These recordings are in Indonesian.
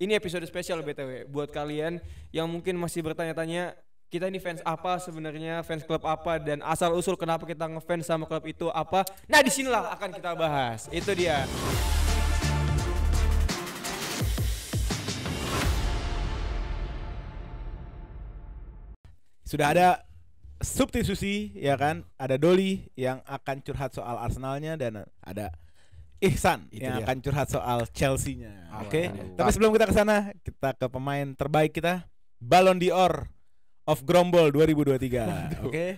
Ini episode spesial BTW buat kalian yang mungkin masih bertanya-tanya kita ini fans apa sebenarnya, fans klub apa dan asal usul kenapa kita ngefans sama klub itu apa. Nah, disinilah akan kita bahas. Itu dia. Sudah ada substitusi ya kan? Ada Doli yang akan curhat soal Arsenalnya dan ada Ihsan Itu yang dia. akan curhat soal Chelsea-nya. Oke. Okay? Wow. Tapi sebelum kita ke sana, kita ke pemain terbaik kita, Ballon d'Or of Grombol 2023. Oke. Okay?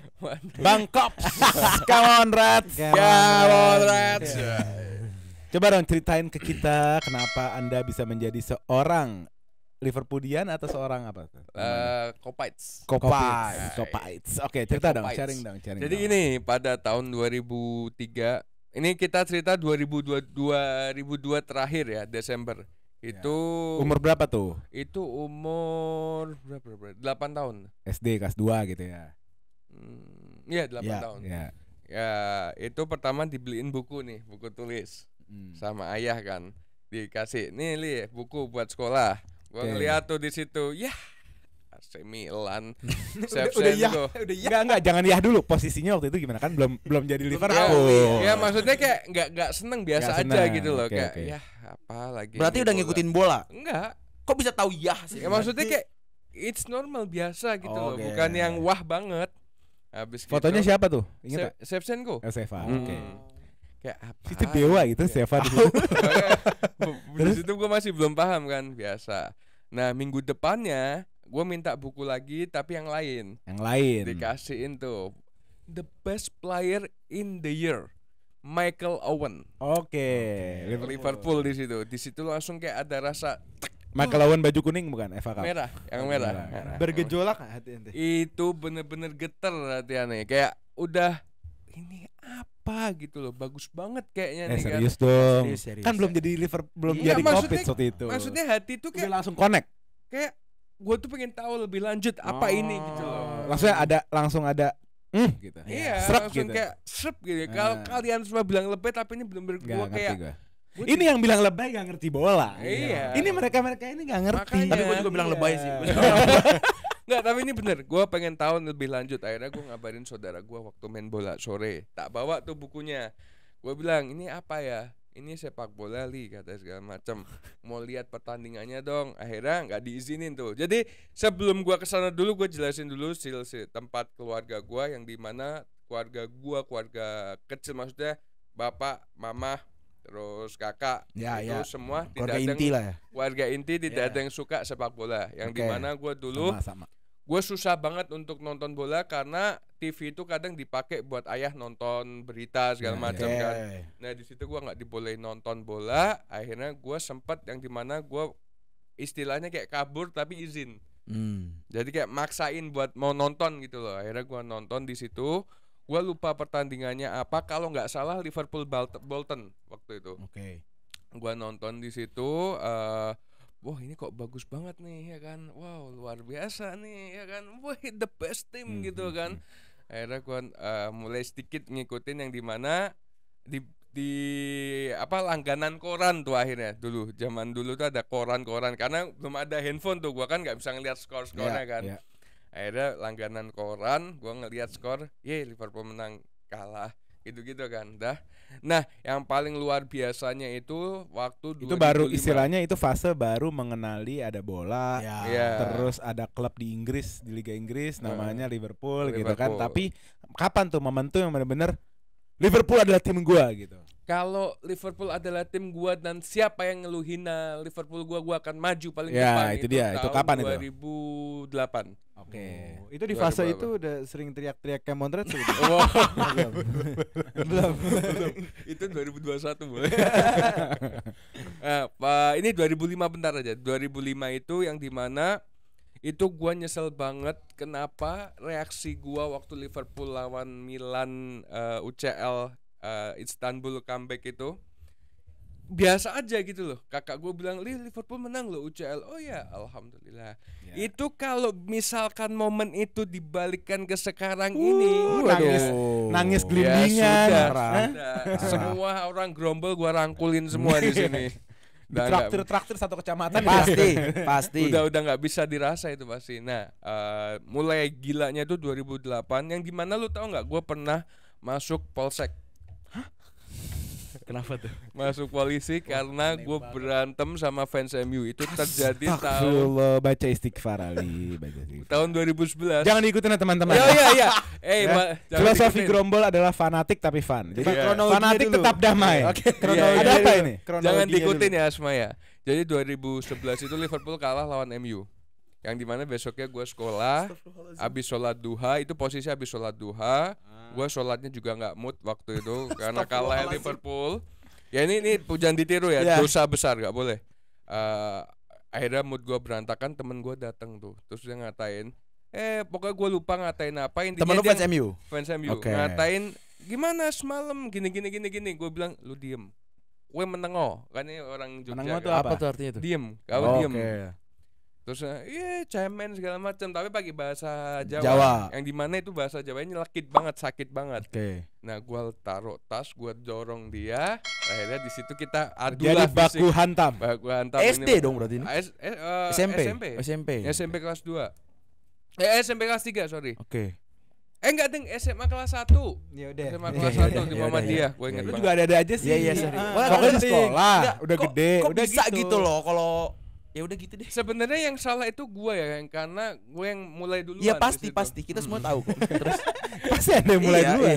Bang Kops. Come on Rats. Come on Rats. Yeah. Coba dong ceritain ke kita kenapa Anda bisa menjadi seorang Liverpoolian atau seorang apa? Uh, eh, Kopites. Kopites. Kopites. Oke, okay, cerita Kopites. dong, sharing dong, sharing. Jadi dong. gini, pada tahun 2003 ini kita cerita 2002 2002 terakhir ya Desember. Ya. Itu ya. umur berapa tuh? Itu umur berapa, berapa? 8 tahun. SD kelas 2 gitu ya. Hmm, iya 8 ya, tahun. Ya. ya, itu pertama dibeliin buku nih, buku tulis. Hmm. Sama ayah kan. Dikasih, "Nih, Li, buku buat sekolah." Gua okay. ngeliat tuh di situ. Yah, AC Milan, Shevchenko. udah, gitu. udah ya, Enggak enggak jangan ya dulu. Posisinya waktu itu gimana kan belum belum jadi Liverpool. Ya, ya maksudnya kayak enggak enggak seneng biasa gak aja gitu loh okay, kayak okay. ya apa lagi. Berarti udah bola. ngikutin bola? Enggak. Kok bisa tahu ya sih? Ya maksudnya kayak it's normal biasa gitu okay. loh, bukan yang wah banget. Habis Fotonya gitu. siapa tuh? Ingat Se Shevchenko. Oh, Seva. Hmm. Oke. Okay. Kayak apa? Itu dewa gitu, ya. Seva dulu. Terus itu gua masih belum paham kan, biasa. Nah minggu depannya gue minta buku lagi tapi yang lain yang lain dikasihin tuh the best player in the year Michael Owen oke okay. Liverpool, Liverpool di situ di situ langsung kayak ada rasa Michael Owen baju kuning bukan Eva merah yang merah, merah. merah. bergejolak hati ente itu bener-bener geter hati kayak udah ini apa gitu loh bagus banget kayaknya eh, nih kan. serius kan. dong serius, serius, kan serius. belum jadi Liverpool belum iya, jadi covid waktu itu maksudnya hati tuh kayak udah langsung connect kayak gue tuh pengen tahu lebih lanjut apa oh. ini gitu loh. langsung ah. ada langsung ada Hmm, gitu. Iya, serap iya. langsung gitu. kayak serap gitu. Ya. Kalau ah. kalian semua bilang lebay tapi ini belum berdua kayak gua. Gua ini yang bilang lebay gak ngerti bola. Iya. Ini mereka-mereka ini gak ngerti. Makanya, tapi gue juga bilang lebay sih. Enggak, iya. tapi ini bener. Gue pengen tahu lebih lanjut. Akhirnya gue ngabarin saudara gue waktu main bola sore. Tak bawa tuh bukunya. Gue bilang ini apa ya? ini sepak bola li kata segala macam mau lihat pertandingannya dong akhirnya nggak diizinin tuh jadi sebelum gua kesana dulu gua jelasin dulu sil, tempat keluarga gua yang di mana keluarga gua keluarga kecil maksudnya bapak mama terus kakak ya, itu ya. semua keluarga tidak inti ada yang, lah ya. keluarga inti tidak ya. ada yang suka sepak bola yang okay. di mana gua dulu sama, sama gue susah banget untuk nonton bola karena TV itu kadang dipakai buat ayah nonton berita segala nah, macam yeah. kan. Nah di situ gue nggak diboleh nonton bola. Akhirnya gue sempet yang dimana gue istilahnya kayak kabur tapi izin. Mm. Jadi kayak maksain buat mau nonton gitu loh. Akhirnya gue nonton di situ. Gue lupa pertandingannya apa. Kalau nggak salah Liverpool Bolton waktu itu. Oke. Okay. Gue nonton di situ. Uh, wah ini kok bagus banget nih ya kan wow luar biasa nih ya kan wah the best team hmm. gitu hmm, kan hmm. akhirnya gue uh, mulai sedikit ngikutin yang dimana di di apa langganan koran tuh akhirnya dulu zaman dulu tuh ada koran-koran karena belum ada handphone tuh gua kan nggak bisa ngelihat skor-skornya yeah, kan yeah. akhirnya langganan koran gua ngeliat skor ye Liverpool menang kalah gitu-gitu kan dah Nah, yang paling luar biasanya itu waktu itu 2005. baru istilahnya itu fase baru mengenali ada bola, ya. Yeah. terus ada klub di Inggris di Liga Inggris namanya hmm. Liverpool, Liverpool gitu kan. Tapi kapan tuh momentum yang benar-benar Liverpool adalah tim gua gitu kalau Liverpool adalah tim gua dan siapa yang ngeluhina Liverpool gua gua akan maju paling ya, depan itu, itu dia itu kapan 2008. itu 2008 oke okay. oh, itu di fase itu udah sering teriak-teriak kayak Montret sudah oh. belum. belum. belum itu 2021 boleh nah, uh, ini 2005 bentar aja 2005 itu yang dimana itu gua nyesel banget kenapa reaksi gua waktu Liverpool lawan Milan uh, eh, UCL uh, Istanbul comeback itu biasa aja gitu loh kakak gue bilang Li, Liverpool menang loh UCL oh ya alhamdulillah ya. itu kalau misalkan momen itu dibalikan ke sekarang uh, ini waduh. nangis nangis gelindingnya ya, sudah, nah. sudah. semua orang grombol gue rangkulin semua di sini traktir traktir satu kecamatan iya. pasti pasti udah udah nggak bisa dirasa itu pasti nah uh, mulai gilanya itu 2008 yang dimana lu tau nggak gue pernah masuk polsek Kenapa tuh? Masuk polisi karena gue berantem sama fans MU itu terjadi tahun baca istighfar Ali baca istighfar. tahun 2011. Jangan diikutin ya teman-teman. Iya iya iya. Eh ya, filosofi gerombol adalah fanatik tapi fan Jadi yeah. fanatik tetap damai. Iya, oke. Okay. Iya, iya, ada apa ini? Jangan diikutin ya semua ya. Jadi 2011 itu Liverpool kalah lawan MU yang dimana besoknya gue sekolah abis sholat duha itu posisi abis sholat duha Gue sholatnya juga nggak mood waktu itu karena kalah Liverpool. Ya ini ini pujian ditiru ya, yeah. dosa besar nggak boleh. Uh, akhirnya mood gue berantakan, temen gue datang tuh, terus dia ngatain, eh pokoknya gue lupa ngatain apa ini temen lu fans MU fans MU okay. ngatain gimana semalam gini gini gini gini gue bilang lu diem gue menengok kan ini orang Jogja menengok kan. tuh apa? apa tuh artinya itu diem kau oh, diem okay terus iya cemen segala macam tapi pakai bahasa Jawa, Jawa. yang di mana itu bahasa Jawanya lekit banget sakit banget oke okay. nah gue taruh tas gue dorong dia akhirnya di situ kita adu jadi baku fisik. hantam baku hantam SD ini, dong berarti ini? S, eh, uh, eh, SMP. SMP SMP SMP kelas 2 eh SMP kelas 3 sorry oke okay. Eh enggak ding SMA kelas 1. Ya udah. SMA iya, kelas 1 iya, di Muhammadiyah, iya, gue ingat. Lu juga ada-ada aja sih. Iya iya, sorry. Ah, Pokoknya di sekolah, udah gede, udah bisa gitu, gitu loh kalau ya udah gitu deh sebenarnya yang salah itu gue ya yang karena gue yang mulai dulu ya pasti pasti kita semua hmm. tahu kok terus pasti ada yang mulai iya, dulu iya.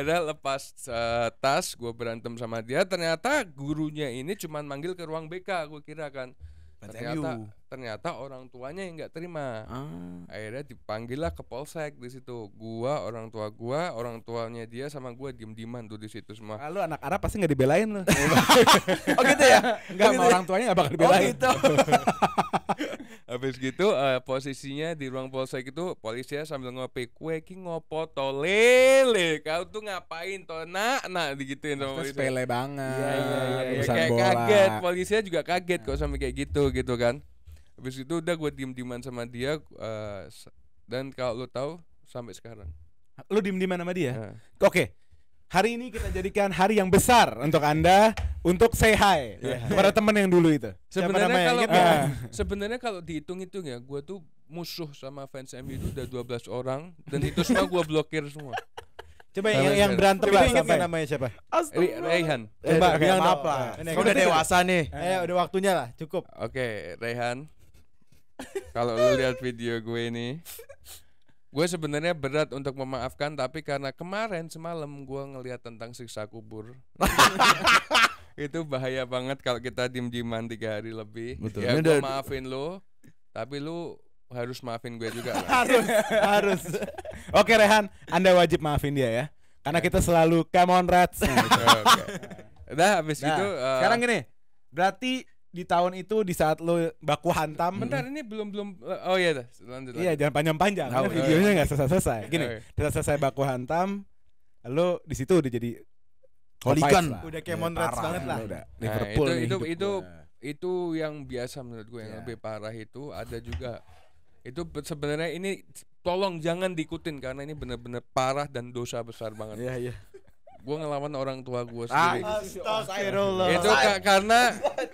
ada ya lepas uh, tas gue berantem sama dia ternyata gurunya ini cuman manggil ke ruang BK gue kira kan ternyata ternyata orang tuanya yang nggak terima ah. akhirnya dipanggil lah ke polsek di situ gua orang tua gua orang tuanya dia sama gua diem dieman tuh di situ semua Lalu anak Arab pasti nggak dibelain loh. oh gitu ya nggak gitu. Ya? orang tuanya nggak bakal oh, dibelain oh, gitu. habis gitu uh, posisinya di ruang polsek itu polisinya sambil ngopi kue ki ngopo tolele kau tuh ngapain to nak nak digituin sama polisi sepele banget iya iya iya ya, kayak bola. kaget polisinya juga kaget kok sampai kayak gitu gitu kan habis itu udah gue diem dieman sama dia uh, dan kalau lo tahu sampai sekarang lo diem dieman sama dia nah. oke okay. hari ini kita jadikan hari yang besar untuk anda untuk say hi yeah. kepada temen yang dulu itu sebenarnya kalau uh. sebenarnya kalau dihitung-hitung ya gue tuh musuh sama fans MU itu udah 12 orang dan itu semua gue blokir semua. Coba yang, yang berantem lah siapa namanya siapa? Rehan. Coba yang eh, apa Kau udah dewasa nih. Eh udah waktunya lah, cukup. Oke, okay, Rehan. Kalau lu lihat video gue ini, gue sebenarnya berat untuk memaafkan, tapi karena kemarin semalam gue ngelihat tentang siksa kubur. itu bahaya banget kalau kita dim diman tiga hari lebih. Betul. Ya gue maafin lo, tapi lo harus maafin gue juga. Lah. harus, harus. Oke Rehan, anda wajib maafin dia ya, karena kita selalu come on rats. Udah habis nah, itu Uh, eh, sekarang gini, berarti di tahun itu di saat lo baku hantam. Bentar ini belum belum eh, oh iya dah Iya jangan panjang-panjang oh, iya. videonya nggak selesai-selesai. Gini, okay. selesai baku hantam, lo di situ udah jadi Holikan udah kayak ya, banget lah. Udah. Nah, Liverpool itu nih, itu itu, itu yang biasa menurut gue yang yeah. lebih parah itu ada juga itu sebenarnya ini tolong jangan diikutin karena ini benar-benar parah dan dosa besar banget. Iya yeah, iya. Yeah gue ngelawan orang tua gue sendiri. Astagfirullah. Itu ka karena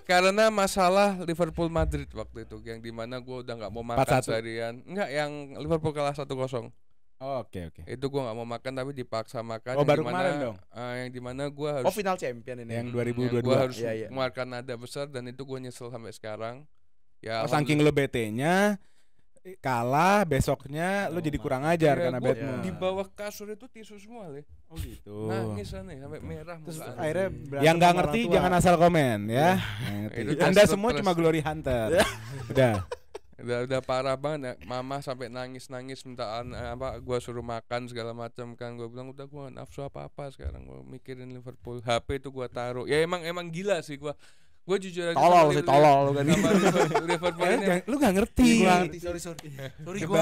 karena masalah Liverpool Madrid waktu itu yang dimana gue udah nggak mau makan seharian. Enggak yang Liverpool kalah satu Oke Oh, oke okay, oke. Okay. Itu gue nggak mau makan tapi dipaksa makan. Oh baru dimana, kemarin dong. Uh, yang dimana gue oh, harus. Oh final champion ini. Yang 2022. Hmm, yang gua harus yeah, yeah. mengeluarkan nada besar dan itu gua nyesel sampai sekarang. Ya. Oh, saking lo bete-nya kalah besoknya oh, jadi kurang ajar iya, karena bad mood. Di bawah kasur itu tisu semua, deh Oh gitu. Nangis aneh sampai merah Terus muka. akhirnya yang nggak ngerti tua. jangan asal komen ya. Iya. Nah, Anda semua cuma glory hunter. Iya. Udah udah udah parah banget ya. mama sampai nangis nangis minta eh, apa gua suruh makan segala macam kan gua bilang udah gua nafsu apa apa sekarang gua mikirin Liverpool HP itu gua taruh ya emang emang gila sih gua gue jujur aja tolol sih tolol lu kan Liverpool eh, lu gak ngerti gue ngerti sorry sorry eh. sorry gue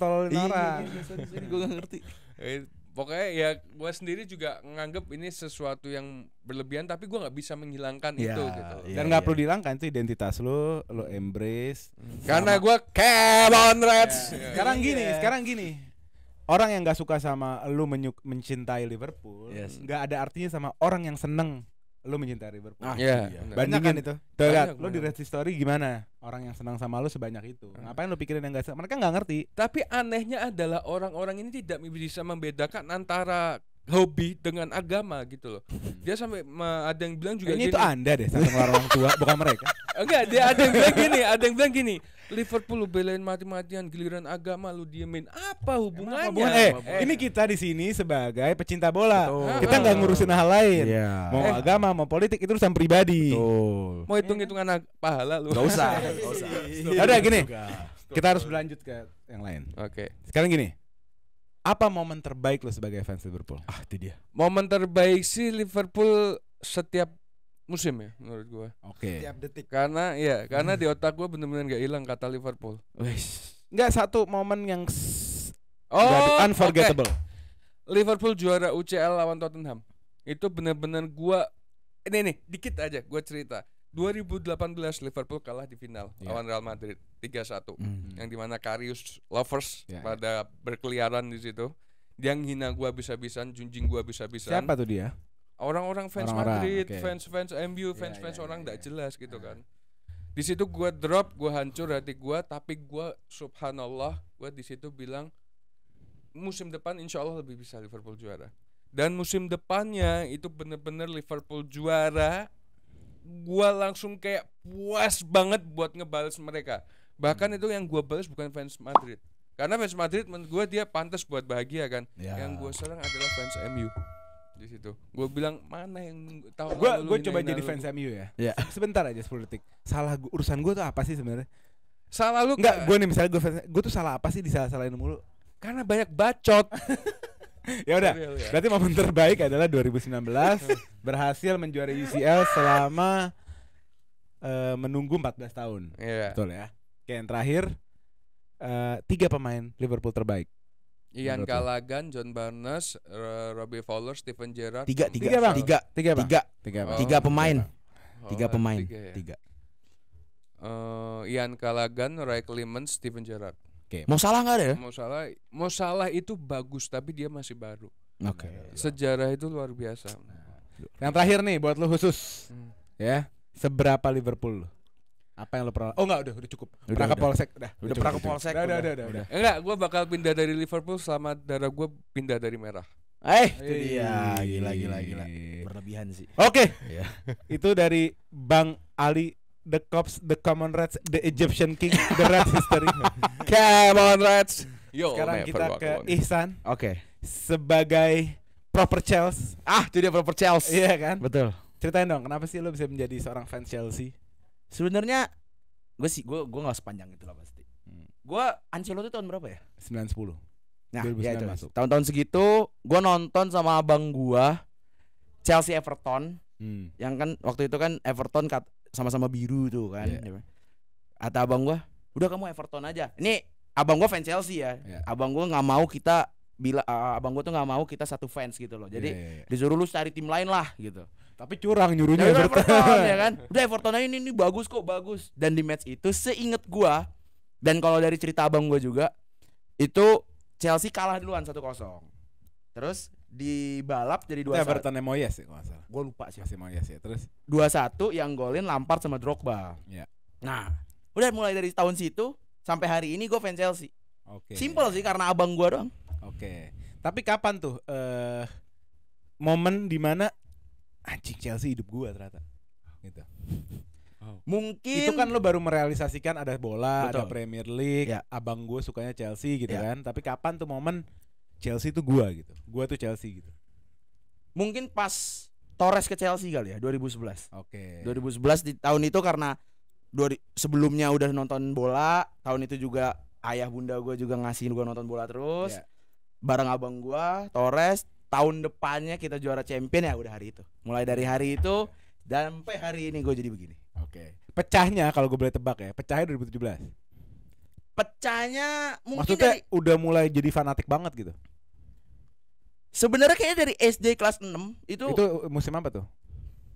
tolol ini orang iya, iya, gue gak ngerti eh, pokoknya ya gue sendiri juga nganggep ini sesuatu yang berlebihan tapi gue nggak bisa menghilangkan ya, itu gitu iya, dan nggak ya, perlu dihilangkan itu identitas lo lo embrace hmm. karena gue Kevin Reds sekarang gini sekarang gini orang yang nggak suka sama lu mencintai Liverpool nggak yes. ada artinya sama orang yang seneng lo mencintai Plate. Ah, yeah. Iya. Iya. Banyak kan itu. Kan? Tuh lihat, lo di Red story gimana? Orang yang senang sama lo sebanyak itu. Hmm. Ngapain lo pikirin yang gak senang? Mereka nggak ngerti. Tapi anehnya adalah orang-orang ini tidak bisa membedakan antara hobi dengan agama gitu loh. Hmm. Dia sampai ada yang bilang juga Ini gini, itu Anda deh sama orang tua, bukan mereka. Enggak, dia ada yang bilang gini, ada yang bilang gini. Liverpool lu belain mati-matian giliran agama lu diemin apa hubungannya? Emang, eh, eh, ini kita di sini sebagai pecinta bola. Betul. Kita nggak ngurusin hal lain. Yeah. Mau eh. agama, mau politik itu urusan pribadi. Betul. Mau hitung-hitungan yeah. pahala lu. Gak usah. Gak usah. Ada ya gini. Kita harus berlanjut ke yang lain. Oke. Okay. Sekarang gini. Apa momen terbaik lu sebagai fans Liverpool? Ah, itu dia. Momen terbaik sih Liverpool setiap musim ya menurut gue. Oke. Okay. Setiap detik. Karena ya karena hmm. di otak gue bener-bener gak hilang kata Liverpool. Wes. Enggak satu momen yang oh, unforgettable. Okay. Liverpool juara UCL lawan Tottenham. Itu bener-bener gue ini nih dikit aja gue cerita. 2018 Liverpool kalah di final yeah. lawan Real Madrid 3-1 mm -hmm. yang dimana Karius Lovers yeah, iya. pada berkeliaran di situ yang hina gua bisa-bisan junjing gua bisa-bisan siapa tuh dia Orang-orang fans orang -orang, Madrid, okay. fans-fans MU, fans-fans yeah, orang tidak yeah, jelas gitu kan. Di situ gue drop, gue hancur hati gue, tapi gue subhanallah, gue di situ bilang musim depan insya Allah lebih bisa Liverpool juara. Dan musim depannya itu bener-bener Liverpool juara. Gue langsung kayak puas banget buat ngebales mereka. Bahkan hmm. itu yang gue bales bukan fans Madrid. Karena fans Madrid menurut gue dia pantas buat bahagia kan. Yeah. Yang gue serang adalah fans MU di situ. Gue bilang mana yang tahu gue gue coba jadi fans MU ya. Ya. Sebentar aja sepuluh detik. Salah gua, urusan gue tuh apa sih sebenarnya? Salah lu nggak? Gue nih misalnya gue fans, gue tuh salah apa sih di salah salahin mulu? Karena banyak bacot. ya udah. Ya. Berarti momen terbaik adalah 2019 berhasil menjuarai UCL selama uh, menunggu 14 tahun. Yeah. Betul ya. Kayak yang terakhir uh, tiga pemain Liverpool terbaik. Ian Gallagher, John Barnes, Robbie Fowler, Stephen Gerrard. Tiga, tiga, tiga, bang. tiga, tiga, bang. tiga, tiga, oh, tiga pemain, tiga oh, pemain, tiga. Ya. tiga. Uh, Ian Gallagher, Ray Clemens, Stephen Gerrard. Oke, okay. mau salah nggak ada? Mau salah, mau salah itu bagus tapi dia masih baru. Oke. Okay. Iya. Sejarah itu luar biasa. Yang terakhir nih buat lo khusus, hmm. ya seberapa Liverpool apa yang lo pernah? Oh enggak, udah udah cukup. Udah, pernah ke Polsek, udah. Udah, udah pernah ke Polsek. Udah, udah, udah, udah. udah. Enggak, gue bakal pindah dari Liverpool selama darah gue pindah dari merah. Eh, itu dia. Gila gila gila. Berlebihan sih. Oke. Okay. Iya. itu dari Bang Ali The Cops, The Common Rats, The Egyptian King, The Rat History. Common Rats. Yo, Sekarang kita ke Ihsan. Oke. Sebagai proper Chelsea. Ah, itu dia proper Chelsea. Iya kan? Betul. Ceritain dong, kenapa sih lo bisa menjadi seorang fans Chelsea? sebenarnya gue sih gue gue nggak sepanjang itu lah pasti hmm. gue Ancelotti tahun berapa ya sembilan sepuluh nah ya itu tahun-tahun segitu gue nonton sama abang gue Chelsea Everton hmm. yang kan waktu itu kan Everton sama-sama biru tuh kan yeah. Gitu. atau abang gue udah kamu Everton aja ini abang gue fans Chelsea ya yeah. abang gue nggak mau kita bila uh, abang gue tuh nggak mau kita satu fans gitu loh iya, jadi yeah, yeah, yeah. disuruh lu cari tim lain lah gitu tapi curang nyuruhnya ya, Everton. Everton ya kan. Udah Everton ini, ini bagus kok, bagus. Dan di match itu seinget gua dan kalau dari cerita abang gua juga itu Chelsea kalah duluan satu kosong Terus di balap jadi dua satu. Everton Moyes sih ya, kalau salah. Gue lupa sih. Masih Moyes ya. Terus dua satu yang golin Lampard sama Drogba. ya. Nah, udah mulai dari tahun situ sampai hari ini gue fans Chelsea. Oke. Okay. Simple sih karena abang gua doang. Oke. Okay. Tapi kapan tuh eh uh, momen dimana anjing Chelsea hidup gue ternyata gitu oh. mungkin itu kan lo baru merealisasikan ada bola Betul. ada Premier League ya. abang gue sukanya Chelsea gitu ya. kan tapi kapan tuh momen Chelsea tuh gue gitu gue tuh Chelsea gitu mungkin pas Torres ke Chelsea kali ya 2011 oke okay. 2011 di tahun itu karena dua sebelumnya udah nonton bola tahun itu juga ayah bunda gue juga ngasihin gue nonton bola terus yeah. bareng abang gue Torres tahun depannya kita juara champion ya udah hari itu. Mulai dari hari itu dan sampai hari ini gue jadi begini. Oke. Okay. Pecahnya kalau gue boleh tebak ya, pecahnya 2017. Pecahnya mungkin Maksudnya dari... udah mulai jadi fanatik banget gitu. Sebenarnya kayaknya dari SD kelas 6 itu Itu musim apa tuh?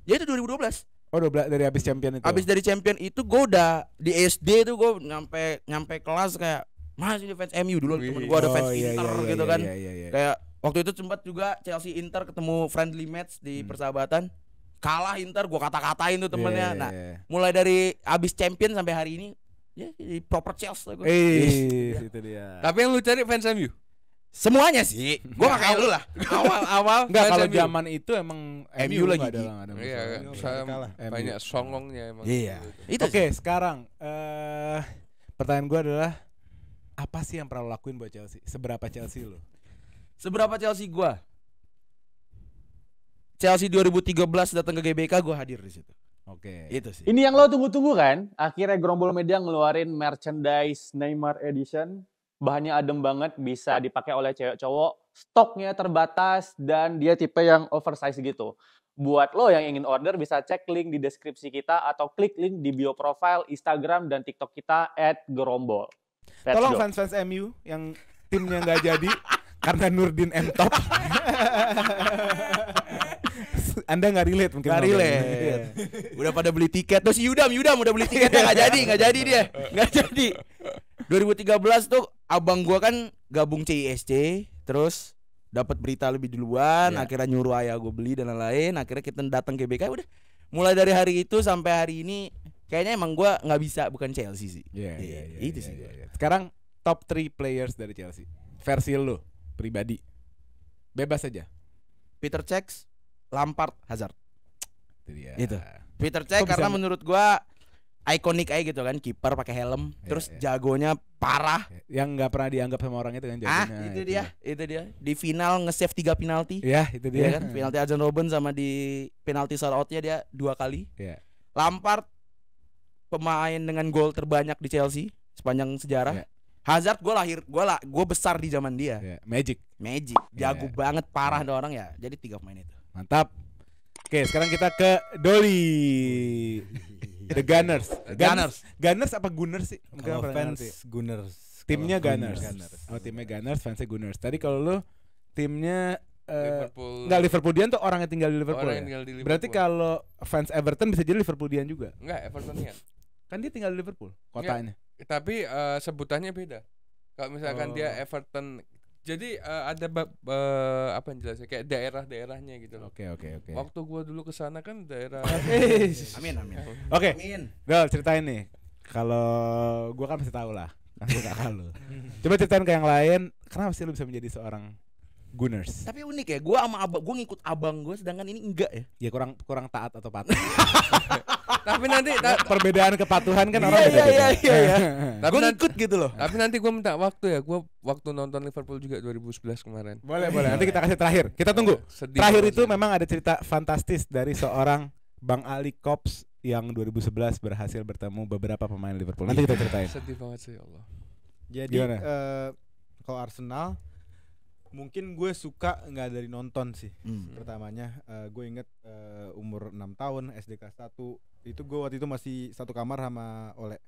Ya itu 2012. Oh, 12 dari habis champion itu. Habis dari champion itu gue udah di SD tuh gue nyampe nyampe kelas kayak masih di fans MU dulu temen gue ada oh, fans iya, Inter iya, iya, gitu iya, kan. Iya, iya, iya. Kayak Waktu itu sempat juga Chelsea Inter ketemu friendly match di hmm. persahabatan. Kalah Inter, gue kata-katain tuh temennya. Yeah, iya, nah, yeah. mulai dari abis champion sampai hari ini ya proper Chelsea gue hey, ya. itu dia. Tapi yang lu cari fans MU? Semuanya sih. gue gak kayak lu lah. Awal-awal nggak kalau zaman itu emang MU, lagi ada, ada Iya, kan. banyak songongnya emang. Iya. Itu Oke, sekarang eh pertanyaan gue adalah apa sih yang pernah lo lakuin buat Chelsea? Seberapa Chelsea lo? Seberapa Chelsea gua? Chelsea 2013 datang ke GBK gua hadir di situ. Oke. Okay. Itu sih. Ini yang lo tunggu-tunggu kan? Akhirnya Gerombol Media ngeluarin merchandise Neymar Edition. Bahannya adem banget, bisa dipakai oleh cewek cowok. Stoknya terbatas dan dia tipe yang oversize gitu. Buat lo yang ingin order bisa cek link di deskripsi kita atau klik link di bio profile Instagram dan TikTok kita at Gerombol. Tolong fans-fans MU yang timnya nggak jadi karena Nurdin M Top. Anda nggak relate mungkin. Nggak relate. Iya. udah pada beli tiket. Terus Yudam, Yudam udah beli tiket nggak jadi, nggak jadi dia, nggak jadi. 2013 tuh abang gua kan gabung CISC, terus dapat berita lebih duluan, yeah. akhirnya nyuruh ayah gue beli dan lain-lain. Akhirnya kita datang ke BK udah. Mulai dari hari itu sampai hari ini kayaknya emang gue nggak bisa bukan Chelsea sih. Iya, yeah, yeah, yeah, itu yeah, sih. Yeah, yeah. Sekarang top 3 players dari Chelsea versi lu pribadi. Bebas saja. Peter Cech, Lampard, Hazard. Itu dia. Itu. Peter Cech karena bisa... menurut gua ikonik aja gitu kan kiper pakai helm ya, terus ya. jagonya parah yang nggak pernah dianggap sama orang itu kan ah, jagonya ah itu, dia itu, itu dia di final nge-save tiga penalti ya itu dia ya kan penalti Arjen Robben sama di penalti shootoutnya dia dua kali ya. Lampard pemain dengan gol terbanyak di Chelsea sepanjang sejarah ya. Hazard gue lahir gue lah gue besar di zaman dia. Yeah, magic. Magic. Jago yeah. banget parah yeah. orang ya. Jadi tiga pemain itu. Mantap. Oke, sekarang kita ke Dolly. The Gunners. Gunners. Gunners, apa Gunners sih? Kalau fans Gunners. Timnya Gunners. Gunners. Oh, timnya Gunners, fansnya Gunners. Tadi kalau lo timnya eh, Liverpool. Enggak Liverpool dia tuh orang yang tinggal di Liverpool. ya? tinggal di Liverpool. Berarti kalau fans Everton bisa jadi Liverpool dia juga. Enggak, Everton Kan dia tinggal di Liverpool kotanya. Enggak tapi uh, sebutannya beda kalau misalkan oh. dia Everton jadi uh, ada bab, uh, apa yang jelasnya kayak daerah-daerahnya gitu loh. Oke okay, oke okay, oke. Okay. Waktu gua dulu ke sana kan daerah Amin amin. Oke. Okay. Amin. ceritain nih. Kalau gua kan pasti tahu lah. Aku gak kalau. Coba ceritain ke yang lain, kenapa sih lu bisa menjadi seorang Gunners. Tapi unik ya, gue sama abang, gue ngikut abang gue, sedangkan ini enggak ya. Ya kurang kurang taat atau patuh. Tapi nanti nah, ta perbedaan kepatuhan kan orang iya, beda. Iya iya iya. Tapi gue ngikut gitu loh. Tapi nanti gue minta waktu ya, gue waktu nonton Liverpool juga 2011 kemarin. Boleh boleh. Nanti kita kasih terakhir. Kita tunggu. Iya, sedih terakhir itu saya. memang ada cerita fantastis dari seorang Bang Ali Kops yang 2011 berhasil bertemu beberapa pemain Liverpool. Nanti kita ceritain. Sedih banget sih ya Allah. Jadi uh, kalau Arsenal mungkin gue suka nggak dari nonton sih hmm. pertamanya uh, gue inget uh, eh, umur 6 tahun SD kelas 1 itu gue waktu itu masih satu kamar sama oleh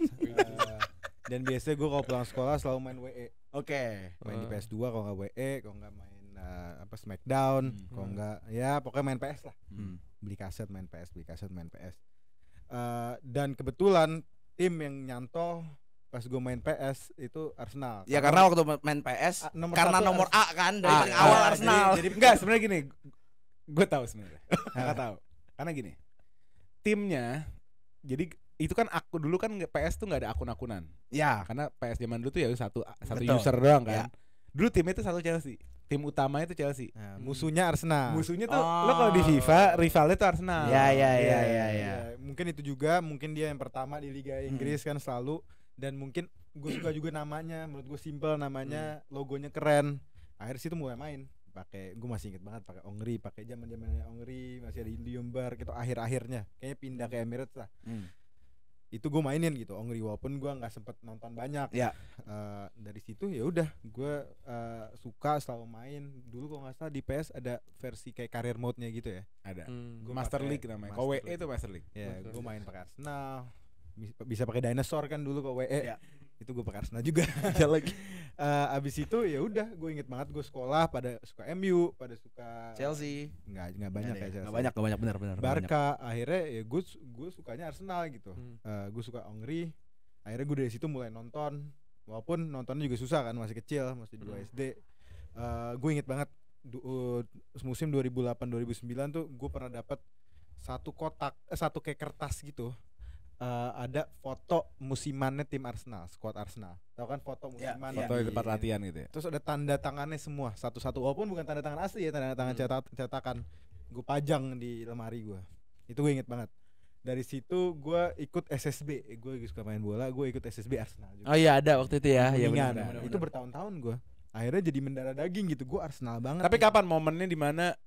eh, dan biasa gue kalau pulang sekolah selalu main WE oke okay. main di PS2 kalau nggak WE kalau nggak main uh, apa Smackdown hmm. kalau hmm. nggak ya pokoknya main PS lah hmm. beli kaset main PS beli kaset main PS uh, dan kebetulan tim yang nyantol pas gue main PS itu Arsenal. Ya karena, waktu main PS nomor karena nomor A kan dari A, ah, awal A, Arsenal. Jadi, jadi enggak sebenarnya gini, gue tahu sebenarnya. Enggak tahu. Karena gini, timnya jadi itu kan aku dulu kan PS tuh nggak ada akun-akunan. Ya. Karena PS zaman dulu tuh ya satu satu Betul. user doang kan. Ya. Dulu timnya itu satu Chelsea. Tim utamanya itu Chelsea. Ya, hmm. musuhnya Arsenal. Musuhnya tuh oh. lo kalau di FIFA rivalnya tuh Arsenal. Ya ya ya iya. ya ya. ya. Mungkin itu juga mungkin dia yang pertama di Liga hmm. Inggris hmm. kan selalu dan mungkin gue suka juga namanya menurut gue simple namanya hmm. logonya keren akhirnya sih itu mulai main pakai gue masih inget banget pakai Ongri pakai zaman zamannya Ongri masih ada Helium Bar gitu akhir akhirnya kayaknya pindah ke Emirates lah hmm. itu gue mainin gitu Ongri walaupun gue nggak sempet nonton banyak ya uh, dari situ ya udah gue uh, suka selalu main dulu kok nggak salah di PS ada versi kayak karir mode nya gitu ya ada hmm. gua Master League namanya kowe itu Master League ya gue main pakai Arsenal bisa pakai dinosaur kan dulu kok WE yeah. itu gue Arsenal juga ya lagi uh, abis itu ya udah gue inget banget gue sekolah pada suka MU pada suka Chelsea nggak nggak banyak kayak ya ya? Chelsea nggak banyak nggak banyak benar benar Barca banyak. akhirnya ya gue gue sukanya Arsenal gitu hmm. uh, eh, gue suka Ongri akhirnya gue dari situ mulai nonton walaupun nontonnya juga susah kan masih kecil masih di hmm. SD uh, eh, gue inget banget du, uh, musim 2008 2009 tuh gue pernah dapat satu kotak eh, satu kayak kertas gitu uh, ada foto musimannya tim Arsenal, squad Arsenal. Tahu kan foto ya, musiman ya, foto ya, di tempat latihan gitu ya. Terus ada tanda tangannya semua satu-satu walaupun bukan tanda tangan asli ya, tanda tangan hmm. cetak cetakan. Gue pajang di lemari gue. Itu gue inget banget. Dari situ gue ikut SSB, gue suka main bola, gue ikut SSB Arsenal juga. Oh iya ada waktu itu ya, yang ya benar, benar, benar, Itu bertahun-tahun gue. Akhirnya jadi mendarah daging gitu, gue Arsenal banget. Tapi gitu. kapan momennya dimana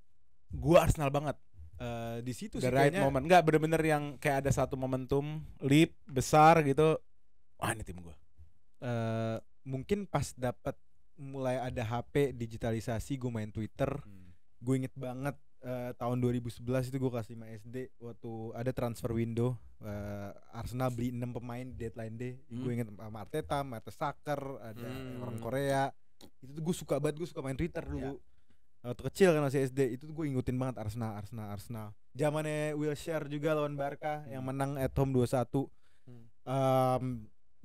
gue Arsenal banget? Uh, di situ The sih right kayaknya. moment nggak bener-bener yang kayak ada satu momentum leap besar gitu wah ini tim gue uh, mungkin pas dapat mulai ada HP digitalisasi gue main Twitter hmm. gue inget banget uh, tahun 2011 itu gue kasih 5 SD waktu ada transfer window uh, Arsenal beli enam pemain deadline day hmm. gue inget sama Arteta, Saker, ada hmm. orang Korea itu tuh gue suka banget gue suka main Twitter ya. dulu yeah waktu kecil kan masih SD itu gue ingetin banget Arsenal Arsenal Arsenal zamannya Wilshere juga lawan Barca yang hmm. menang at home dua satu hmm. um,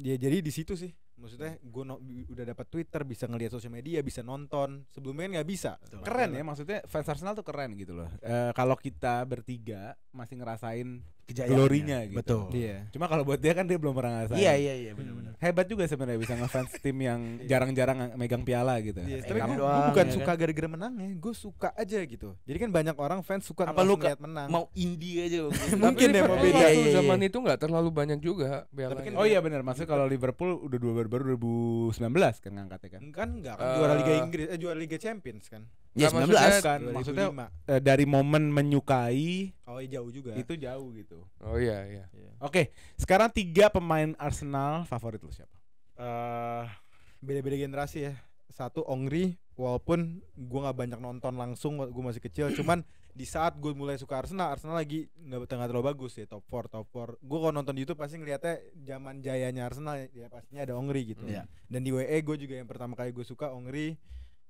ya jadi di situ sih maksudnya gue no, udah dapat Twitter bisa ngeliat sosial media bisa nonton sebelumnya nggak bisa keren ya maksudnya fans Arsenal tuh keren gitu loh e, kalau kita bertiga masih ngerasain glorinya ya. gitu. Betul. Iya. Cuma kalau buat dia kan dia belum pernah ngerasain. Iya iya iya benar-benar. Hmm. Hebat juga sebenarnya bisa ngefans tim yang iya. jarang-jarang megang piala gitu. yes, iya, tapi gue, bukan ya. suka kan? gara-gara menangnya, gue suka aja gitu. Jadi kan banyak orang fans suka Apa lu lihat menang. Mau India aja Mungkin deh, ya, mau kan beda. Iya, iya, iya. Zaman iya. itu nggak terlalu banyak juga piala. Kan, oh iya benar, maksudnya kalau Liverpool udah dua baru baru 2019 kan ngangkatnya kan. Kan enggak kan eh, juara Liga Inggris, eh juara Liga Champions kan. Ya 19 kan. Maksudnya eh, dari momen menyukai Oh iya jauh juga. Itu jauh gitu. Oh iya iya. iya. Oke, okay, sekarang tiga pemain Arsenal favorit lu siapa? Uh, beda-beda generasi ya. Satu Ongri, walaupun gua nggak banyak nonton langsung, gua masih kecil. cuman di saat gue mulai suka Arsenal, Arsenal lagi nggak tengah terlalu bagus ya top 4 top 4 Gue kalau nonton di YouTube pasti ngeliatnya zaman jayanya Arsenal ya pastinya ada Ongri gitu. Yeah. Dan di WE gue juga yang pertama kali gue suka Ongri.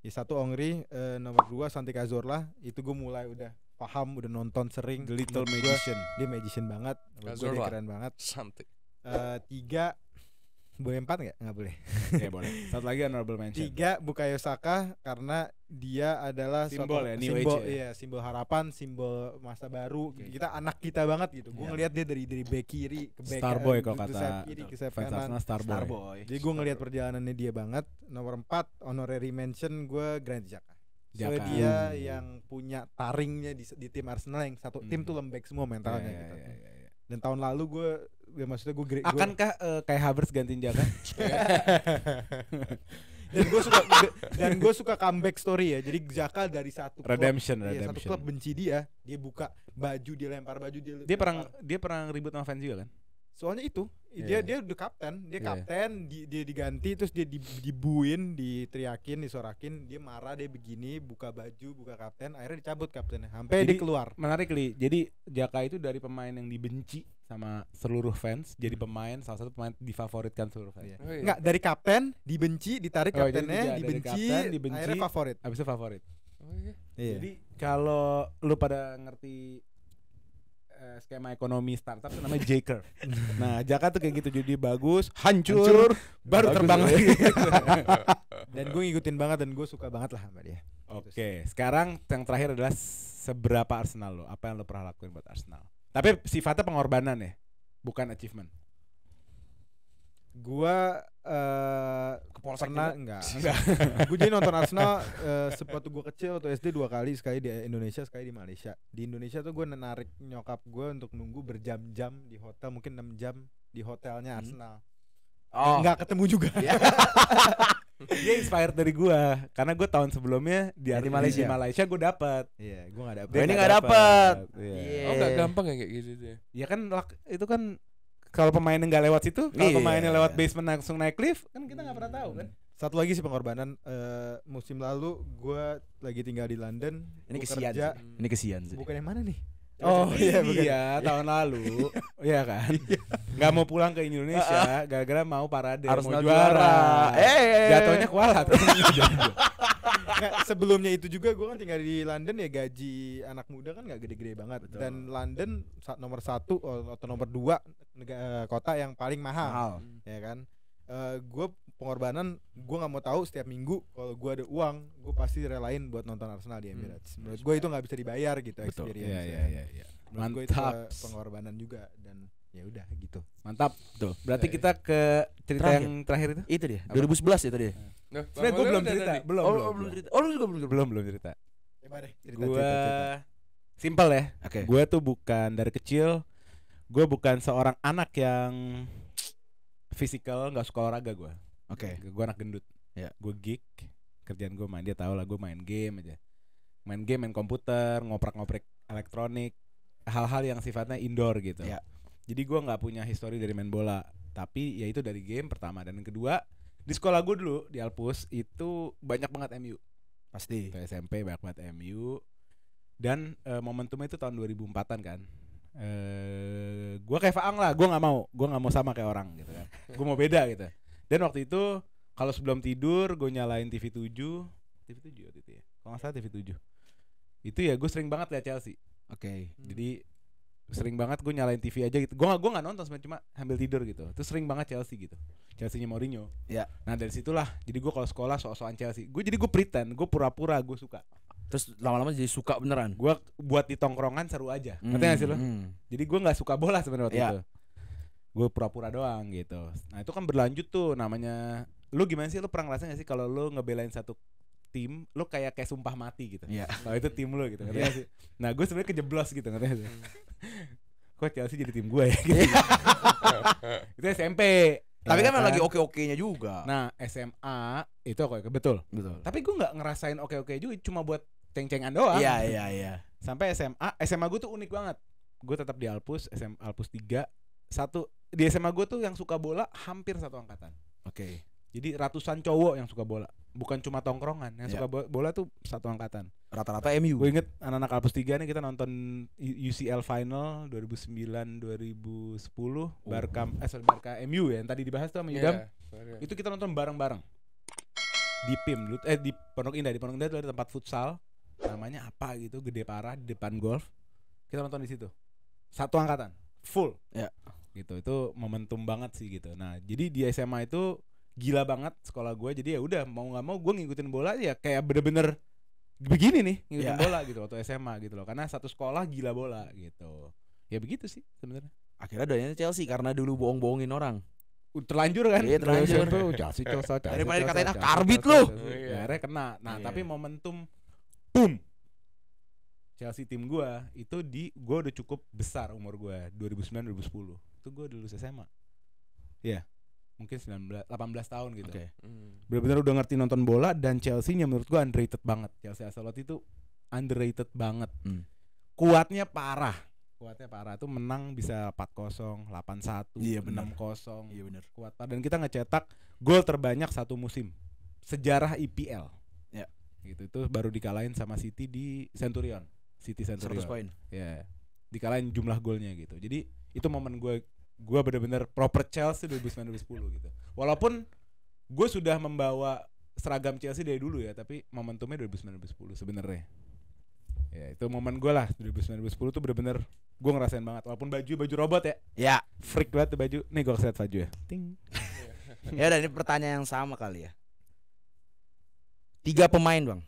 Ya satu Ongri, eh, nomor dua Santi Cazorla. Itu gue mulai udah paham udah nonton sering The Little Magician gua, dia magician banget gue keren banget something uh, tiga boleh empat nggak nggak boleh ya boleh satu lagi honorable mention tiga buka yosaka karena dia adalah simbol suatu, ya New simbol Age, ya. ya simbol harapan simbol masa baru okay. Gitu, kita anak kita banget gitu gue yeah. ngelihat dia dari dari back kiri ke back Starboy kalau gitu, kata sayap kiri ke Starboy. jadi gue ngelihat perjalanannya dia banget nomor empat honorary mention gue Grand Jaka Ya kan? dia hmm. yang punya taringnya di, di tim Arsenal yang satu hmm. tim tuh lembek semua mentalnya yeah, ya, gitu. Yeah, yeah, yeah. Dan tahun lalu gue ya maksudnya gue Akankah uh, eh, kayak Havertz gantiin Jaka? dan gue suka dan gue suka comeback story ya jadi jaka dari satu klub, redemption, ya, redemption. satu klub benci dia dia buka baju dia lempar baju dia dia pernah perang dia perang ribut sama fans juga kan soalnya itu dia yeah. dia udah kapten dia kapten iya. di, dia diganti terus dia dibuin diteriakin disorakin dia marah dia begini buka baju buka kapten akhirnya dicabut kaptennya sampai jadi, dia keluar menarik li jadi Jaka itu dari pemain yang dibenci sama seluruh fans jadi hmm. pemain salah satu pemain difavoritkan seluruh fans iya. oh, iya. nggak dari kapten dibenci ditarik oh, kaptennya dibenci, kapten, dibenci akhirnya favorit abisnya favorit oh, iya. iya. jadi kalau lu pada ngerti Eh, skema ekonomi startup itu namanya J curve. nah, Jakarta tuh kayak gitu jadi bagus, hancur, hancur baru bagus terbang lagi. dan gue ngikutin banget dan gue suka banget lah sama dia. Oke, okay. Gitu sekarang yang terakhir adalah seberapa Arsenal lo? Apa yang lo pernah lakuin buat Arsenal? Tapi sifatnya pengorbanan ya, bukan achievement. Gua polsek pernah juga. enggak enggak gue jadi nonton Arsenal uh, sepatu gue kecil atau SD dua kali sekali di Indonesia sekali di Malaysia di Indonesia tuh gue narik nyokap gue untuk nunggu berjam-jam di hotel mungkin enam jam di hotelnya hmm. Arsenal hmm. oh. Eh, nggak ketemu juga iya. dia inspired dari gue. karena gue tahun sebelumnya di, di Malaysia di Malaysia gue dapat iya yeah, gue nggak dapat oh, ini nggak dapat yeah. oh nggak gampang ya kayak gitu deh ya iya kan itu kan kalau pemainnya nggak lewat situ kalau yeah. pemainnya lewat basement langsung naik lift kan kita nggak pernah tahu kan satu lagi sih pengorbanan uh, musim lalu gue lagi tinggal di London ini kesian kerja, sih. ini kesian sih bukan yang mana nih Oh iya, bukan. iya tahun lalu, iya kan? Iya. Gak mau pulang ke Indonesia, gara-gara mau parade Harus mau juara. juara. Eh, jatuhnya kualat. nggak sebelumnya itu juga gue kan tinggal di London ya gaji anak muda kan nggak gede-gede banget Betul. dan London saat nomor satu atau nomor dua negara, eh, kota yang paling mahal, mahal. ya kan uh, eh, gue pengorbanan gue nggak mau tahu setiap minggu kalau gue ada uang gue pasti relain buat nonton Arsenal di Emirates hmm. gue itu nggak bisa dibayar gitu Betul. experience yeah, yeah, yeah, yeah mantap gue itu pengorbanan juga dan ya udah gitu mantap tuh berarti iya, kita iya. ke cerita terakhir. yang terakhir itu itu dia Apa? 2011 itu dia iya. nah, sebenarnya gue belum cerita belum oh, belum, belum cerita oh lu juga belum belum belum cerita coba ya, deh cerita, gua cerita, cerita. simple ya oke okay. gue tuh bukan dari kecil gue bukan seorang anak yang fisikal nggak suka olahraga gue oke okay. gue anak gendut ya gue geek kerjaan gue main dia tau lah gue main game aja main game main komputer ngoprek ngoprek elektronik hal-hal yang sifatnya indoor gitu. Ya. Jadi gue nggak punya histori dari main bola, tapi ya itu dari game pertama dan yang kedua di sekolah gue dulu di Alpus itu banyak banget MU. Pasti. Itu SMP banyak banget MU dan e, eh, momentumnya itu tahun 2004-an kan. E, eh, gue kayak Faang lah, gue nggak mau, gue nggak mau sama kayak orang gitu kan. gue mau beda gitu. Dan waktu itu kalau sebelum tidur gue nyalain TV 7 TV 7 waktu itu ya. Kalau nggak salah TV 7 itu ya gue sering banget liat Chelsea okay. hmm. jadi sering banget gue nyalain TV aja gitu. Gue gak gue nonton sebenarnya cuma sambil tidur gitu. Terus sering banget Chelsea gitu. Chelsea-nya Mourinho. Ya. Nah, dari situlah jadi gue kalau sekolah soal soal Chelsea. Gue jadi gue pretend, gue pura-pura gue suka. Terus lama-lama jadi suka beneran. Gue buat di tongkrongan seru aja. Hmm, Ngerti sih lo? Hmm. hmm. Jadi gue nggak suka bola sebenarnya waktu ya. itu. Gue pura-pura doang gitu. Nah, itu kan berlanjut tuh namanya lu gimana sih lu pernah ngerasa gak sih kalau lu ngebelain satu tim lo kayak kayak sumpah mati gitu yeah. Iya. kalau itu tim lo gitu yeah. sih nah gue sebenarnya kejeblos gitu katanya sih hmm. kok Chelsea jadi tim gue ya gitu. itu SMP tapi ya, kan, nah, kan lagi oke oke nya juga. Nah, SMA itu oke betul. Betul. Tapi gue nggak ngerasain oke-oke juga cuma buat ceng-cengan doang. Iya, iya, iya. Sampai SMA, SMA gue tuh unik banget. Gue tetap di Alpus, SMA Alpus tiga Satu di SMA gue tuh yang suka bola hampir satu angkatan. Oke. Okay. Jadi ratusan cowok yang suka bola bukan cuma tongkrongan yang yeah. suka bola tuh satu angkatan rata-rata MU gue inget anak-anak kampus tiga nih kita nonton UCL final 2009 2010 oh. Barca eh sorry, Barca MU ya yang tadi dibahas tuh sama Yudam iya, yeah, iya. itu kita nonton bareng-bareng di PIM dulu eh di Pondok Indah di Pondok Indah itu ada tempat futsal namanya apa gitu gede parah di depan golf kita nonton di situ satu angkatan full ya yeah. gitu itu momentum banget sih gitu nah jadi di SMA itu gila banget sekolah gue jadi ya udah mau nggak mau gue ngikutin bola ya kayak bener-bener begini nih ngikutin yeah. bola gitu waktu SMA gitu loh karena satu sekolah gila bola gitu ya begitu sih sebenarnya akhirnya doanya Chelsea karena dulu bohong-bohongin orang terlanjur kan iya terlanjur tuh Chelsea Chelsea dari mana katanya ah, karbit lu iya. akhirnya kena nah iya. tapi momentum boom Chelsea tim gue itu di gue udah cukup besar umur gue 2009 2010 itu gue dulu SMA ya yeah mungkin 19 18 tahun gitu. Okay. Mm. Benar-benar udah ngerti nonton bola dan Chelsea-nya menurut gua underrated banget. Chelsea Ancelotti itu underrated banget. Mm. Kuatnya parah. Kuatnya parah tuh menang bisa 4-0, 8-1, iya, 6-0. Iya benar. Kuat parah dan kita ngecetak gol terbanyak satu musim. Sejarah IPL. Ya. Yeah. Gitu itu baru dikalahin sama City di Centurion. City Centurion. 100 poin. Ya. Yeah. Dikalahin jumlah golnya gitu. Jadi itu momen gue gue bener-bener proper Chelsea 2009-2010 gitu walaupun gue sudah membawa seragam Chelsea dari dulu ya tapi momentumnya 2009-2010 sebenarnya ya itu momen gue lah 2009-2010 tuh bener-bener gue ngerasain banget walaupun baju baju robot ya ya freak banget tuh baju nih gue set baju ya ting ya dan ini pertanyaan yang sama kali ya tiga pemain bang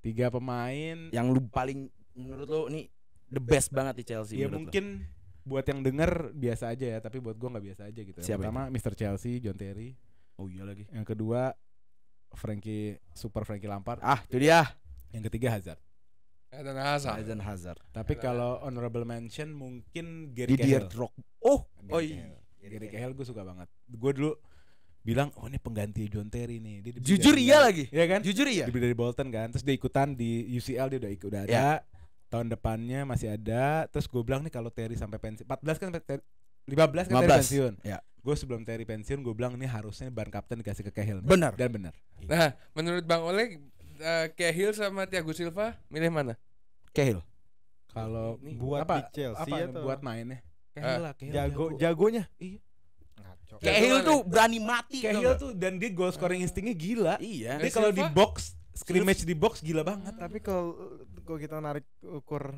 tiga pemain yang lu paling menurut lu nih the best banget di Chelsea ya mungkin lo buat yang denger biasa aja ya tapi buat gue nggak biasa aja gitu yang Siapa pertama itu? Mr. Chelsea John Terry oh iya lagi yang kedua Frankie super Frankie Lampard ah itu dia yang ketiga Hazard Eden Hazard Eden Hazard tapi kalau honorable mention mungkin Gary Didier Cahill oh Gary oh iya Gary, Gary Cahill gue suka banget gue dulu bilang oh ini pengganti John Terry nih dia jujur iya lagi ya kan jujur iya dibeli dari Bolton kan terus dia ikutan di UCL dia udah ikut udah iya. ada Yeah tahun depannya masih ada terus gue bilang nih kalau Terry sampai pensiun 14 kan ter- 15 kan 15. Terry pensiun ya. gue sebelum Terry pensiun gue bilang ini harusnya ban kapten dikasih ke Cahill benar dan benar nah menurut Bang Oleg uh, Cahill sama Thiago Silva milih mana Cahill kalau buat apa, di Chelsea apa atau buat mainnya Cahill eh, lah Cahill jago jagonya iya Cahill tuh berani mati Cahill tuh dan dia goal scoring instingnya gila iya dia kalau di box scrimmage di box gila banget. Tapi kalau kok kita narik ukur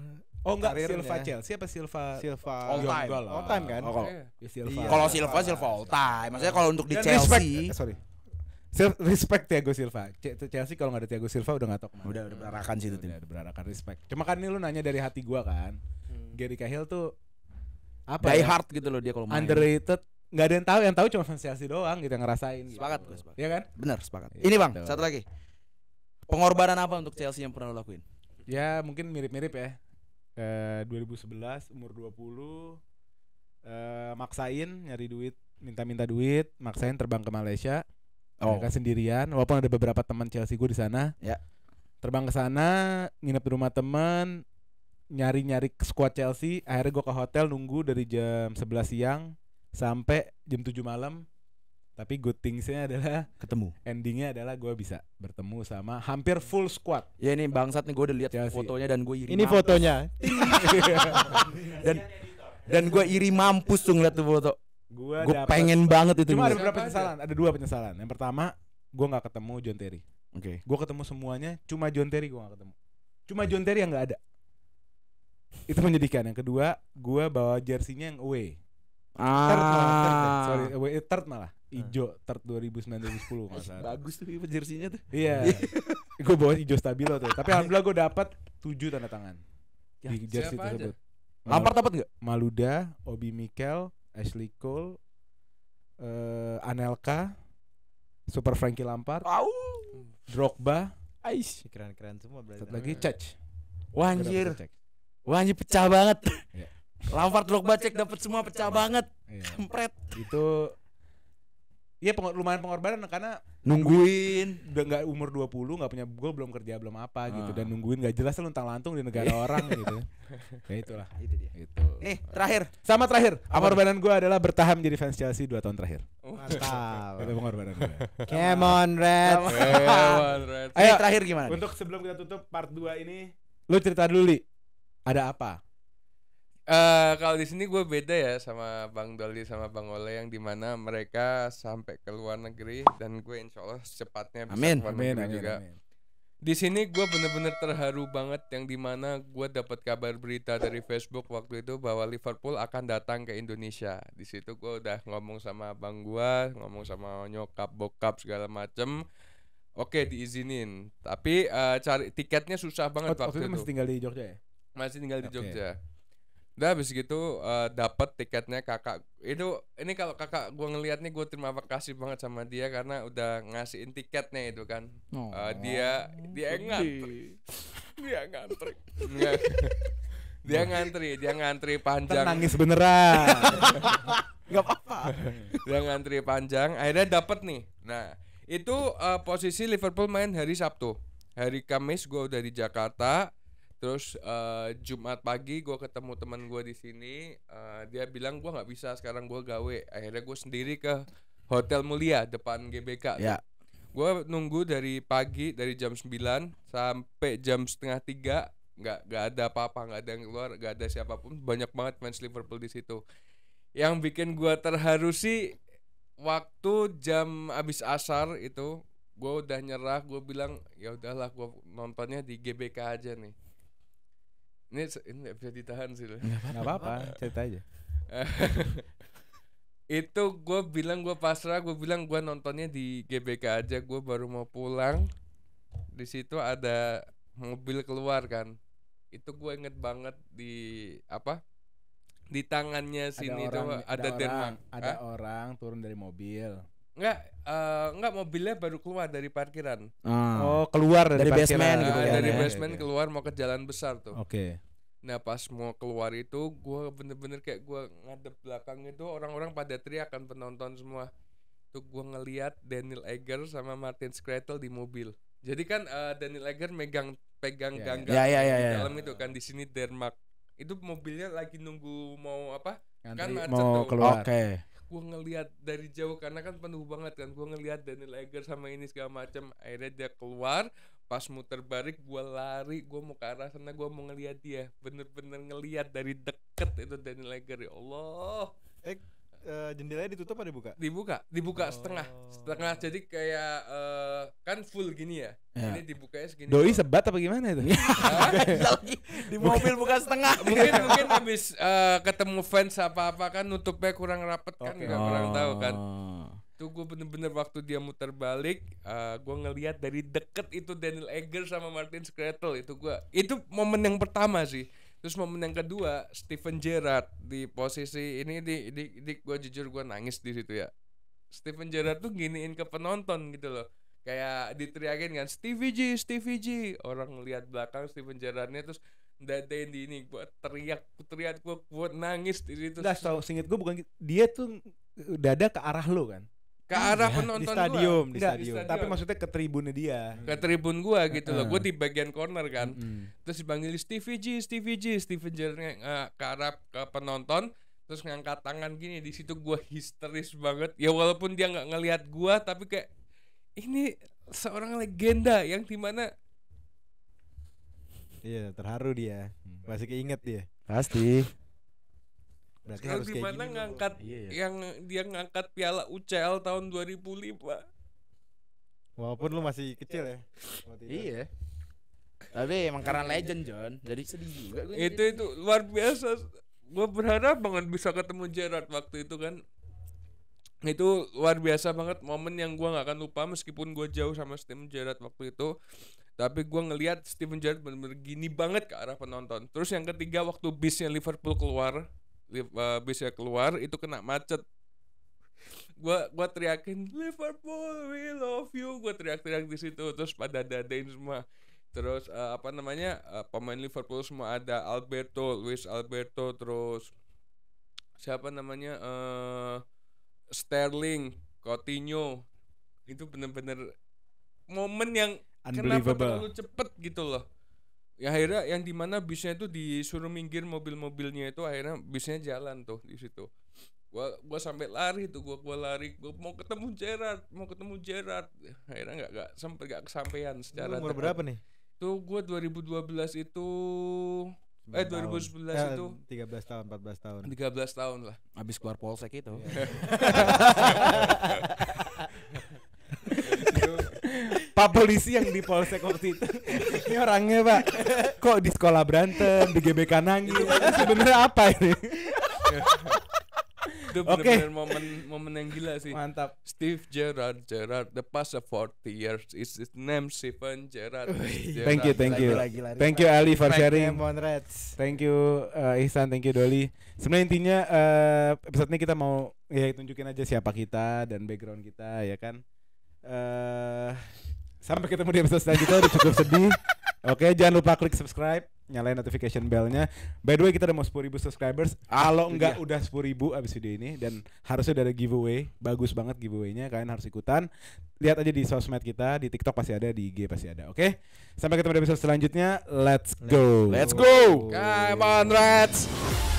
Oh enggak Silva Chelsea apa Silva Silva oh, all time. Ya, all time kan? Oh, kalau iya. ya, Silva. Iya. Kalau Silva Silva all time. Maksudnya kalau untuk di Chelsea respect, eh, sorry. Self respect Tiago Silva. Chelsea kalau nggak ada Tiago Silva udah nggak tau kemana. Udah udah berarakan sih itu tim. Udah berarakan respect. Cuma kan ini lu nanya dari hati gue kan. Hmm. Gary Cahill tuh apa? Die ya? hard gitu loh dia kalau main. Underrated nggak ada yang tahu yang tahu cuma fans Chelsea doang gitu yang ngerasain gitu. sepakat gitu. gue sepakat ya kan benar sepakat iya, ini bang gitu. satu lagi pengorbanan apa untuk Chelsea yang pernah lo lakuin ya mungkin mirip-mirip ya eh, 2011 umur 20 eh, maksain nyari duit minta-minta duit maksain terbang ke Malaysia oh. kan sendirian walaupun ada beberapa teman Chelsea gue di sana ya terbang ke sana nginep di rumah teman nyari-nyari squad Chelsea akhirnya gue ke hotel nunggu dari jam 11 siang sampai jam 7 malam tapi good thingsnya adalah ketemu. Endingnya adalah gue bisa bertemu sama hampir full squad. Ya ini bangsat nih gue udah lihat ya fotonya dan gue iri. Ini mampus. fotonya. dan dan gue iri mampus tuh ngeliat tuh foto. Gue pengen banget itu. Cuma ada beberapa penyesalan. Ada dua penyesalan. Yang pertama gue nggak ketemu John Terry. Oke. Okay. Gue ketemu semuanya. Cuma John Terry gue gak ketemu. Cuma John Terry yang nggak ada. Itu menyedihkan. Yang kedua, gue bawa jersinya yang away. Ah. Third third, third, ah. sorry, away, third malah ijo tert 2009 2010 nggak Bagus tuh jersinya tuh. Iya. gue bawa ijo stabilo tuh. Tapi alhamdulillah gue dapat tujuh tanda tangan. Ya, di jersey tersebut. lampar dapat nggak? Maluda, Obi Mikel, Ashley Cole, uh, Anelka, Super Frankie lampar wow Drogba, Aish. Keren-keren semua berarti. Satu lagi Cech. Wanjir. Wanjir pecah banget. lampar Drogba cek dapat semua pecah banget. Iya. iya. Kempret. Itu Iya peng lumayan pengorbanan karena nungguin udah nggak umur 20 nggak punya gue belum kerja belum apa gitu ah. dan nungguin nggak jelas luntang lantung di negara orang gitu ya itulah nah, itu dia itu nih eh, terakhir sama terakhir apa pengorbanan gue adalah bertahan menjadi fans Chelsea dua tahun terakhir oh. mantap itu pengorbanan gue come on red come on red Ayo, terakhir gimana untuk sebelum kita tutup part 2 ini lu cerita dulu li ada apa Uh, kalau di sini gue beda ya sama Bang Doli sama Bang Ole yang dimana mereka sampai ke luar negeri dan gue insya Allah secepatnya bisa amin, keluar amin, negeri amin, juga. Amin. Di sini gue bener-bener terharu banget yang dimana gue dapat kabar berita dari Facebook waktu itu bahwa Liverpool akan datang ke Indonesia. Di situ gue udah ngomong sama bang gue, ngomong sama nyokap, bokap segala macem. Oke diizinin, tapi uh, cari tiketnya susah banget oh, waktu itu. Masih tinggal di Jogja ya? Masih tinggal di Jogja Udah habis gitu uh, eh, dapat tiketnya kakak itu ini kalau kakak gue ngeliat nih gue terima kasih banget sama dia karena udah ngasihin tiketnya itu kan eh, oh, uh, dia dia ngantri dia ngantri dia ngantri dia ngantri panjang nangis beneran nggak apa-apa dia ngantri panjang akhirnya dapat nih nah itu uh, posisi Liverpool main hari Sabtu hari Kamis gue udah di Jakarta Terus uh, Jumat pagi gue ketemu teman gue di sini, uh, dia bilang gue nggak bisa sekarang gue gawe. Akhirnya gue sendiri ke Hotel Mulia depan GBK. Ya. Gue nunggu dari pagi dari jam 9 sampai jam setengah tiga nggak nggak ada apa-apa nggak ada yang keluar nggak ada siapapun banyak banget fans Liverpool di situ. Yang bikin gue terharu sih waktu jam abis asar itu gue udah nyerah gue bilang ya udahlah gue nontonnya di GBK aja nih ini ini bisa ditahan sih. Enggak apa-apa, cerita aja. itu gue bilang gue pasrah gue bilang gue nontonnya di GBK aja gue baru mau pulang di situ ada mobil keluar kan itu gue inget banget di apa di tangannya sini ada orang, itu ada, ada Denmark ada Hah? orang turun dari mobil Enggak, uh, eh, enggak mobilnya baru keluar dari parkiran. Hmm. Oh, keluar dari, dari basement gitu ya. Dari ya, basement ya, ya. keluar mau ke jalan besar tuh. Oke. Okay. Nah, pas mau keluar itu gua bener-bener kayak gua ngadep belakang itu orang-orang pada teriakan penonton semua. Tuh gua ngeliat Daniel Eger sama Martin Skretel di mobil. Jadi kan uh, Daniel Eger megang pegang yeah, ya. ganggang yeah, yeah, yeah, yeah. Ya. dalam itu kan di sini Denmark. Itu mobilnya lagi nunggu mau apa? Ngantri, kan macet mau keluar. Okay gue ngelihat dari jauh karena kan penuh banget kan gue ngelihat Daniel Eger sama ini segala macam akhirnya dia keluar pas muter balik gue lari gue mau ke arah sana gue mau ngelihat dia bener-bener ngelihat dari deket itu Daniel Eger ya Allah eh uh, jendelanya ditutup atau dibuka? Dibuka, dibuka oh. setengah, setengah. Jadi kayak uh, kan full gini ya. ya. Ini dibukanya segini. Doi sebat apa gimana itu? di mobil buka setengah. mungkin mungkin habis uh, ketemu fans apa apa kan nutupnya kurang rapet kan, okay. nggak oh. kurang tahu kan itu oh. gue bener-bener waktu dia muter balik uh, gue ngelihat dari deket itu Daniel Eger sama Martin Skretel itu gue itu momen yang pertama sih Terus momen yang kedua, Steven Gerrard di posisi ini di di, di gue jujur gue nangis di situ ya. Steven Gerrard tuh giniin ke penonton gitu loh. Kayak diteriakin kan Stevie G, Stevie G. Orang lihat belakang Steven Gerrardnya terus dadain di ini gue teriak teriak gue buat nangis di situ. Enggak, tau singkat gue bukan dia tuh dada ke arah lo kan ke arah ya, penonton di stadium, gua. Di Nggak, stadium. Tapi maksudnya ke tribun dia. Hmm. Ke tribun gua gitu uh. loh. Gua di bagian corner kan. Mm. Terus dipanggil Stevie G, Stevie G, Stevie G uh, ke arah ke penonton terus ngangkat tangan gini di situ gua histeris banget. Ya walaupun dia nggak ngelihat gua tapi kayak ini seorang legenda yang dimana Iya, terharu dia. Hmm. Masih keinget dia. Pasti. Berarti Sekarang harus gimana ngangkat iya, iya. yang dia ngangkat piala UCL tahun 2005. Walaupun lu masih kecil ya. Iya. Tapi emang karena legend John, jadi sedih juga gue. Itu itu luar biasa. Gue berharap banget bisa ketemu Gerard waktu itu kan. Itu luar biasa banget momen yang gue nggak akan lupa meskipun gue jauh sama Steven Gerrard waktu itu. Tapi gue ngeliat Steven Gerrard bener-bener gini banget ke arah penonton. Terus yang ketiga waktu bisnya Liverpool keluar, uh, bisnya keluar itu kena macet gua gua teriakin Liverpool we love you gua teriak-teriak di situ terus pada dadain semua terus uh, apa namanya uh, pemain Liverpool semua ada Alberto Luis Alberto terus siapa namanya uh, Sterling Coutinho itu bener-bener momen yang kenapa terlalu cepet gitu loh ya akhirnya yang dimana bisnya itu disuruh minggir mobil-mobilnya itu akhirnya bisnya jalan tuh di situ gua gua sampai lari tuh gua gua lari gua mau ketemu jerat, mau ketemu jerat, akhirnya nggak nggak sempet nggak kesampaian secara umur berapa nih tuh gua 2012 itu eh 2011 ya, eh, itu 13 tahun 14 tahun 13 tahun lah habis keluar polsek itu iya. Pak polisi yang di polsek waktu itu. ini orangnya pak, kok di sekolah berantem, di GBK nangis. Sebenernya apa ini? itu benar-benar okay. momen momen yang gila sih. Mantap. Steve Gerard Gerard the past 40 years is his name Stephen Gerard. thank you, thank you. Lagi, lagi, thank you Ali for sharing. Thank you uh, Ihsan, thank you Dolly. Sebenarnya intinya uh, episode ini kita mau ya tunjukin aja siapa kita dan background kita ya kan. Eh, sampai ketemu di episode selanjutnya udah cukup sedih oke jangan lupa klik subscribe nyalain notification bellnya by the way kita udah mau sepuluh ribu subscribers ah, kalau enggak iya. udah sepuluh ribu abis video ini dan harusnya udah ada giveaway bagus banget giveawaynya kalian harus ikutan lihat aja di sosmed kita di tiktok pasti ada di ig pasti ada oke sampai ketemu di episode selanjutnya let's go let's go come on rats